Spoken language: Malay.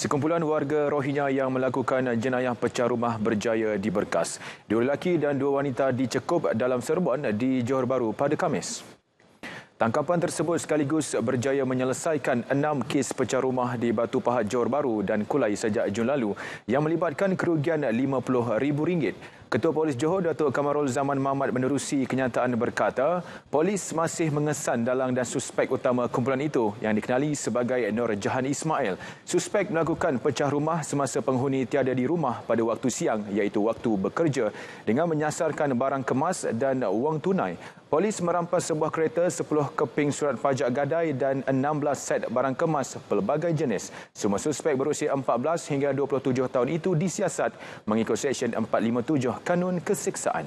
Sekumpulan warga Rohingya yang melakukan jenayah pecah rumah berjaya diberkas. Dua lelaki dan dua wanita dicekup dalam serbuan di Johor Bahru pada Khamis. Tangkapan tersebut sekaligus berjaya menyelesaikan enam kes pecah rumah di Batu Pahat Johor Bahru dan Kulai sejak Jun lalu yang melibatkan kerugian RM50,000. Ketua Polis Johor Datuk Kamarul Zaman Mahmud menerusi kenyataan berkata, polis masih mengesan dalang dan suspek utama kumpulan itu yang dikenali sebagai Nur Jahan Ismail. Suspek melakukan pecah rumah semasa penghuni tiada di rumah pada waktu siang iaitu waktu bekerja dengan menyasarkan barang kemas dan wang tunai. Polis merampas sebuah kereta, 10 keping surat pajak gadai dan 16 set barang kemas pelbagai jenis. Semua suspek berusia 14 hingga 27 tahun itu disiasat mengikut Seksyen 457 kanun kesiksaan.